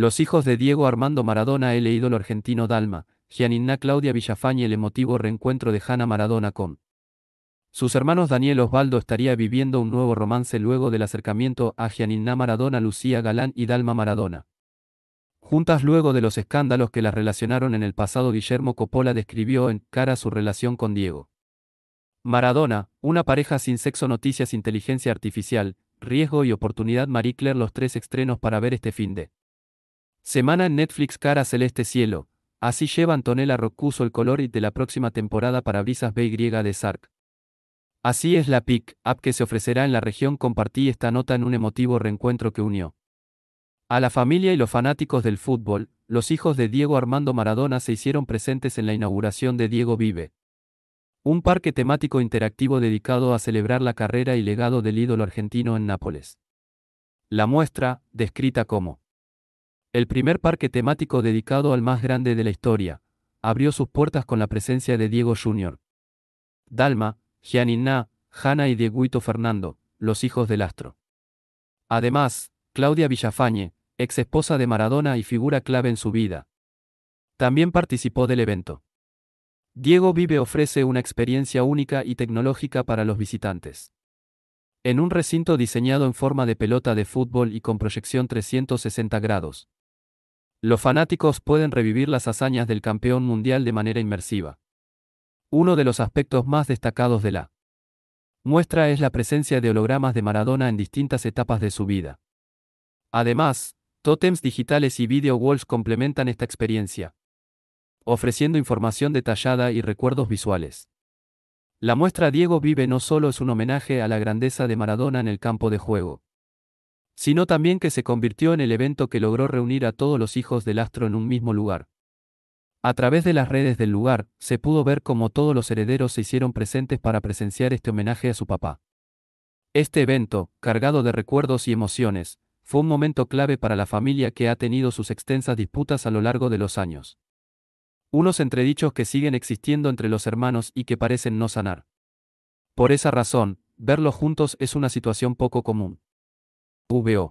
Los hijos de Diego Armando Maradona, el ídolo argentino Dalma, Gianinna Claudia Villafañe, el emotivo reencuentro de Jana Maradona con sus hermanos Daniel Osvaldo estaría viviendo un nuevo romance luego del acercamiento a Gianinna Maradona, Lucía Galán y Dalma Maradona. Juntas luego de los escándalos que las relacionaron en el pasado, Guillermo Coppola describió en cara su relación con Diego. Maradona, una pareja sin sexo, noticias, inteligencia artificial, riesgo y oportunidad. Marie Claire, los tres estrenos para ver este fin de Semana en Netflix Cara Celeste Cielo. Así lleva Antonella Roccuso el color y de la próxima temporada para Brisas B de Sark. Así es la PIC, app que se ofrecerá en la región. Compartí esta nota en un emotivo reencuentro que unió a la familia y los fanáticos del fútbol. Los hijos de Diego Armando Maradona se hicieron presentes en la inauguración de Diego Vive, un parque temático interactivo dedicado a celebrar la carrera y legado del ídolo argentino en Nápoles. La muestra, descrita como el primer parque temático dedicado al más grande de la historia, abrió sus puertas con la presencia de Diego Jr. Dalma, Gianinna, Hanna y Dieguito Fernando, los hijos del astro. Además, Claudia Villafañe, ex esposa de Maradona y figura clave en su vida. También participó del evento. Diego Vive ofrece una experiencia única y tecnológica para los visitantes. En un recinto diseñado en forma de pelota de fútbol y con proyección 360 grados, los fanáticos pueden revivir las hazañas del campeón mundial de manera inmersiva. Uno de los aspectos más destacados de la muestra es la presencia de hologramas de Maradona en distintas etapas de su vida. Además, tótems digitales y video walls complementan esta experiencia, ofreciendo información detallada y recuerdos visuales. La muestra Diego Vive no solo es un homenaje a la grandeza de Maradona en el campo de juego, sino también que se convirtió en el evento que logró reunir a todos los hijos del astro en un mismo lugar. A través de las redes del lugar, se pudo ver cómo todos los herederos se hicieron presentes para presenciar este homenaje a su papá. Este evento, cargado de recuerdos y emociones, fue un momento clave para la familia que ha tenido sus extensas disputas a lo largo de los años. Unos entredichos que siguen existiendo entre los hermanos y que parecen no sanar. Por esa razón, verlos juntos es una situación poco común. VO.